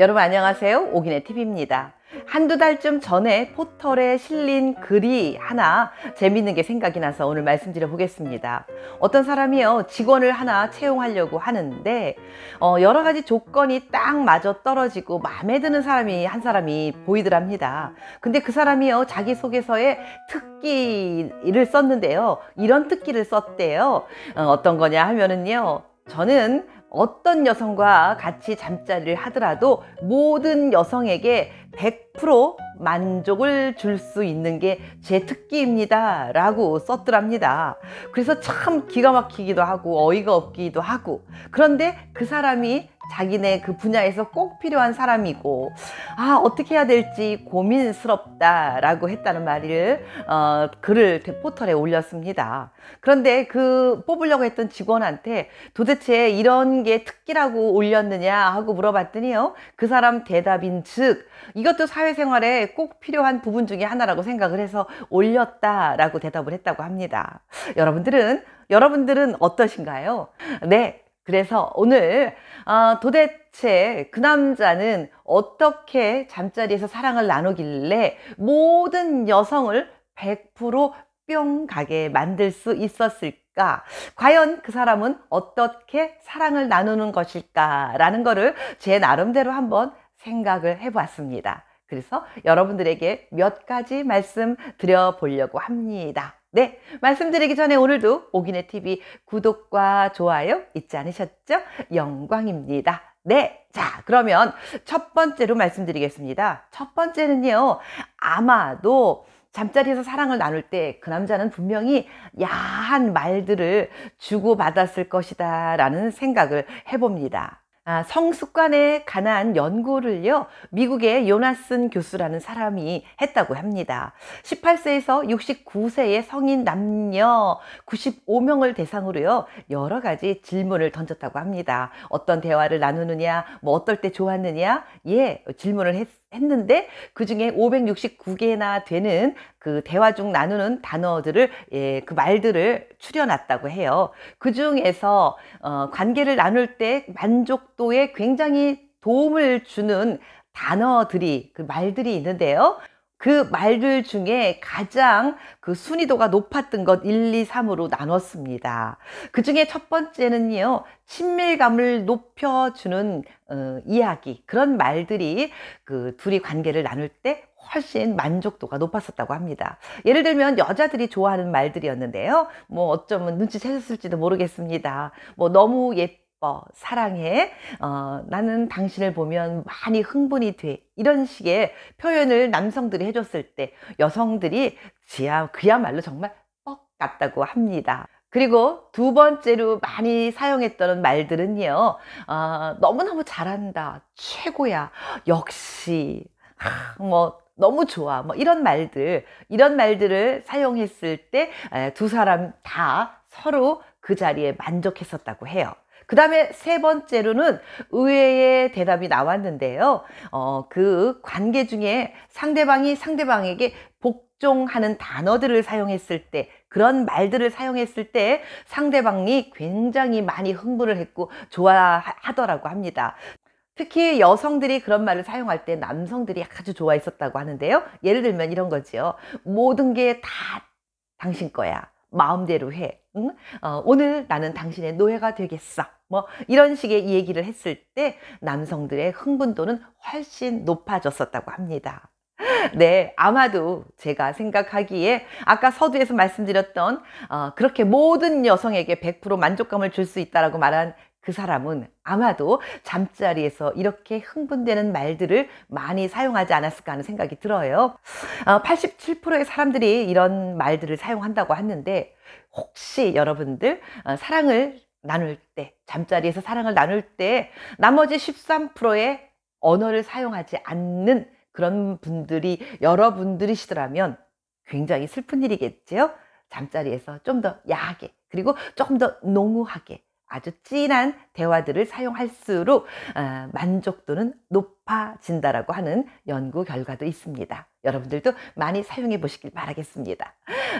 여러분 안녕하세요 오기네 TV입니다 한두 달쯤 전에 포털에 실린 글이 하나 재밌는 게 생각이 나서 오늘 말씀드려 보겠습니다 어떤 사람이요 직원을 하나 채용하려고 하는데 어, 여러 가지 조건이 딱 맞아 떨어지고 마음에 드는 사람이 한 사람이 보이더랍니다 근데 그 사람이요 자기소개서에 특기를 썼는데요 이런 특기를 썼대요 어, 어떤 거냐 하면은요 저는 어떤 여성과 같이 잠자리를 하더라도 모든 여성에게 100% 만족을 줄 수 있는 게 제 특기입니다 라고 썼더랍니다 그래서 참 기가 막히기도 하고 어이가 없기도 하고 그런데 그 사람이 자기네 그 분야에서 꼭 필요한 사람이고 아 어떻게 해야 될지 고민스럽다 라고 했다는 말을 어, 글을 포털에 올렸습니다 그런데 그 뽑으려고 했던 직원한테 도대체 이런 게 특기라고 올렸느냐 하고 물어봤더니요 그 사람 대답인 즉 이것도 사회생활에 꼭 필요한 부분 중에 하나라고 생각을 해서 올렸다라고 대답을 했다고 합니다. 여러분들은 여러분들은 어떠신가요? 네, 그래서 오늘 어, 도대체 그 남자는 어떻게 잠자리에서 사랑을 나누길래 모든 여성을 100%뿅 가게 만들 수 있었을까? 과연 그 사람은 어떻게 사랑을 나누는 것일까라는 거를 제 나름대로 한번 생각을 해봤습니다. 그래서 여러분들에게 몇 가지 말씀 드려보려고 합니다. 네, 말씀드리기 전에 오늘도 오기네 TV 구독과 좋아요 잊지 않으셨죠? 영광입니다. 네, 자 그러면 첫 번째로 말씀드리겠습니다. 첫 번째는요, 아마도 잠자리에서 사랑을 나눌 때 그 남자는 분명히 야한 말들을 주고받았을 것이다 라는 생각을 해봅니다. 아, 성습관에 관한 연구를요, 미국의 요나슨 교수라는 사람이 했다고 합니다. 18세에서 69세의 성인 남녀 95명을 대상으로요, 여러 가지 질문을 던졌다고 합니다. 어떤 대화를 나누느냐, 뭐 어떨 때 좋았느냐, 예, 질문을 했 했는데 그 중에 569개나 되는 그 대화 중 나누는 단어들을 예, 그 말들을 추려놨다고 해요. 그 중에서 어, 관계를 나눌 때 만족도에 굉장히 도움을 주는 단어들이 그 말들이 있는데요. 그 말들 중에 가장 그 순위도가 높았던 것 1, 2, 3으로 나눴습니다. 그 중에 첫 번째는요, 친밀감을 높여주는 어, 이야기, 그런 말들이 그 둘이 관계를 나눌 때 훨씬 만족도가 높았었다고 합니다. 예를 들면 여자들이 좋아하는 말들이었는데요. 뭐 어쩌면 눈치채셨을지도 모르겠습니다. 뭐 너무 예쁘 예뻐, 어, 사랑해, 어, 나는 당신을 보면 많이 흥분이 돼. 이런 식의 표현을 남성들이 해줬을 때 여성들이 지야, 그야말로 정말 뻑 같다고 합니다. 그리고 두 번째로 많이 사용했던 말들은요, 어, 너무너무 잘한다, 최고야, 역시, 하, 뭐, 너무 좋아, 뭐, 이런 말들, 이런 말들을 사용했을 때 두 사람 다 서로 그 자리에 만족했었다고 해요. 그 다음에 세 번째로는 의외의 대답이 나왔는데요. 어, 그 관계 중에 상대방이 상대방에게 복종하는 단어들을 사용했을 때 그런 말들을 사용했을 때 상대방이 굉장히 많이 흥분을 했고 좋아하더라고 합니다. 특히 여성들이 그런 말을 사용할 때 남성들이 아주 좋아했었다고 하는데요. 예를 들면 이런 거지요. 모든 게 다 당신 거야. 마음대로 해. 응? 어, 오늘 나는 당신의 노예가 되겠어. 뭐 이런 식의 얘기를 했을 때 남성들의 흥분도는 훨씬 높아졌었다고 합니다. 네, 아마도 제가 생각하기에 아까 서두에서 말씀드렸던 어, 그렇게 모든 여성에게 100% 만족감을 줄 수 있다라고 말한 그 사람은 아마도 잠자리에서 이렇게 흥분되는 말들을 많이 사용하지 않았을까 하는 생각이 들어요. 어, 87%의 사람들이 이런 말들을 사용한다고 하는데 혹시 여러분들 어, 사랑을 나눌 때, 잠자리에서 사랑을 나눌 때 나머지 13%의 언어를 사용하지 않는 그런 분들이 여러분들이시더라면 굉장히 슬픈 일이겠지요. 잠자리에서 좀 더 야하게 그리고 조금 더 농후하게 아주 진한 대화들을 사용할수록 아, 만족도는 높아진다라고 하는 연구 결과도 있습니다. 여러분들도 많이 사용해 보시길 바라겠습니다.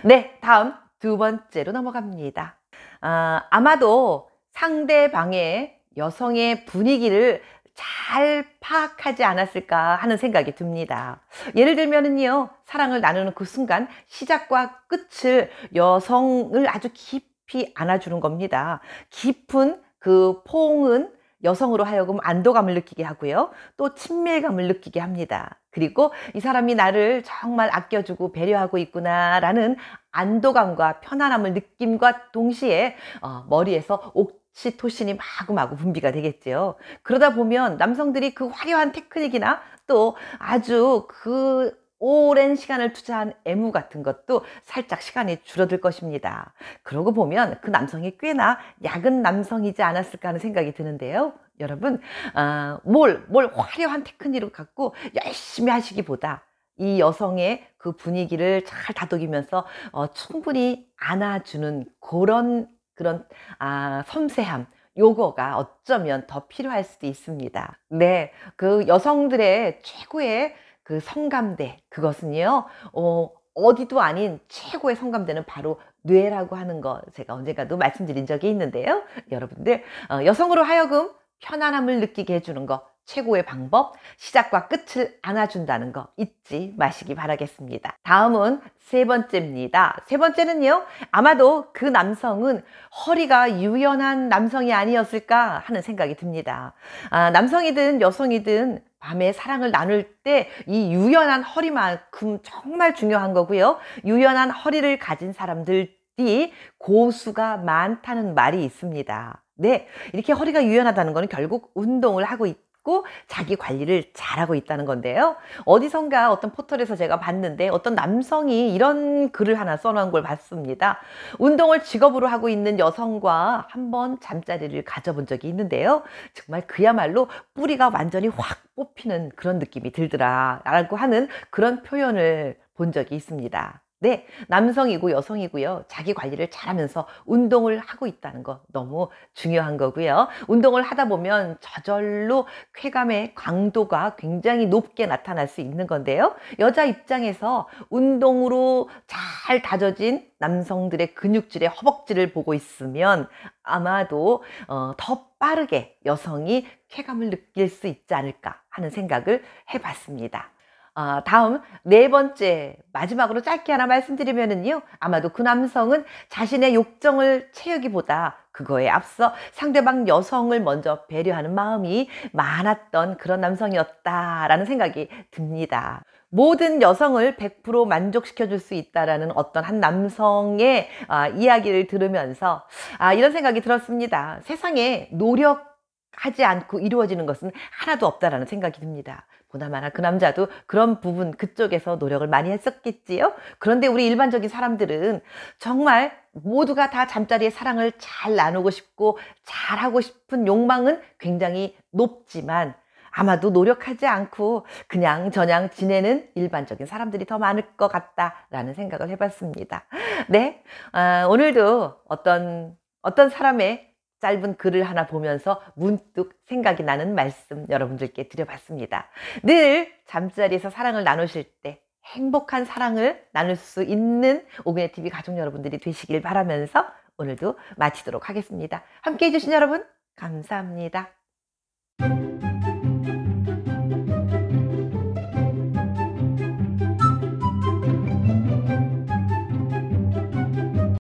네, 다음 두 번째로 넘어갑니다. 아, 아마도 상대방의 여성의 분위기를 잘 파악하지 않았을까 하는 생각이 듭니다. 예를 들면은요, 사랑을 나누는 그 순간 시작과 끝을 여성을 아주 깊이 안아주는 겁니다. 깊은 그 포옹은 여성으로 하여금 안도감을 느끼게 하고요. 또 친밀감을 느끼게 합니다. 그리고 이 사람이 나를 정말 아껴주고 배려하고 있구나라는 안도감과 편안함을 느낌과 동시에 어, 머리에서 옥시토신이 마구마구 분비가 되겠죠 그러다 보면 남성들이 그 화려한 테크닉이나 또 아주 그 오랜 시간을 투자한 애무 같은 것도 살짝 시간이 줄어들 것입니다. 그러고 보면 그 남성이 꽤나 야근 남성이지 않았을까 하는 생각이 드는데요. 여러분, 어, 뭘, 뭘 화려한 테크니로 갖고 열심히 하시기보다 이 여성의 그 분위기를 잘 다독이면서 어, 충분히 안아주는 그런 그런 아, 섬세함 요거가 어쩌면 더 필요할 수도 있습니다. 네, 그 여성들의 최고의 그 성감대 그것은요 어, 어디도 아닌 최고의 성감대는 바로 뇌라고 하는 거 제가 언젠가도 말씀드린 적이 있는데요 여러분들 어, 여성으로 하여금 편안함을 느끼게 해주는 거 최고의 방법, 시작과 끝을 안아준다는 거 잊지 마시기 바라겠습니다. 다음은 세 번째입니다. 세 번째는요, 아마도 그 남성은 허리가 유연한 남성이 아니었을까 하는 생각이 듭니다. 아, 남성이든 여성이든 밤에 사랑을 나눌 때 이 유연한 허리만큼 정말 중요한 거고요. 유연한 허리를 가진 사람들 뒤 고수가 많다는 말이 있습니다. 네, 이렇게 허리가 유연하다는 거는 결국 운동을 하고 있다. 고 자기 관리를 잘하고 있다는 건데요. 어디선가 어떤 포털에서 제가 봤는데 어떤 남성이 이런 글을 하나 써놓은 걸 봤습니다. 운동을 직업으로 하고 있는 여성과 한번 잠자리를 가져본 적이 있는데요. 정말 그야말로 뿌리가 완전히 확 뽑히는 그런 느낌이 들더라 라고 하는 그런 표현을 본 적이 있습니다. 네, 남성이고 여성이고요. 자기 관리를 잘하면서 운동을 하고 있다는 거 너무 중요한 거고요. 운동을 하다 보면 저절로 쾌감의 강도가 굉장히 높게 나타날 수 있는 건데요. 여자 입장에서 운동으로 잘 다져진 남성들의 근육질의 허벅지를 보고 있으면 아마도 어, 더 빠르게 여성이 쾌감을 느낄 수 있지 않을까 하는 생각을 해봤습니다. 어, 다음 네 번째 마지막으로 짧게 하나 말씀드리면은요 아마도 그 남성은 자신의 욕정을 채우기보다 그거에 앞서 상대방 여성을 먼저 배려하는 마음이 많았던 그런 남성이었다라는 생각이 듭니다. 모든 여성을 100% 만족시켜 줄 수 있다라는 어떤 한 남성의 어, 이야기를 들으면서 아, 이런 생각이 들었습니다. 세상에 노력 하지 않고 이루어지는 것은 하나도 없다라는 생각이 듭니다. 보나마나 그 남자도 그런 부분 그쪽에서 노력을 많이 했었겠지요. 그런데 우리 일반적인 사람들은 정말 모두가 다 잠자리에 사랑을 잘 나누고 싶고 잘하고 싶은 욕망은 굉장히 높지만 아마도 노력하지 않고 그냥 저냥 지내는 일반적인 사람들이 더 많을 것 같다라는 생각을 해봤습니다. 네, 아, 오늘도 어떤 어떤 사람의 짧은 글을 하나 보면서 문득 생각이 나는 말씀 여러분들께 드려봤습니다. 늘 잠자리에서 사랑을 나누실 때 행복한 사랑을 나눌 수 있는 오근혜 TV 가족 여러분들이 되시길 바라면서 오늘도 마치도록 하겠습니다. 함께 해주신 여러분 감사합니다.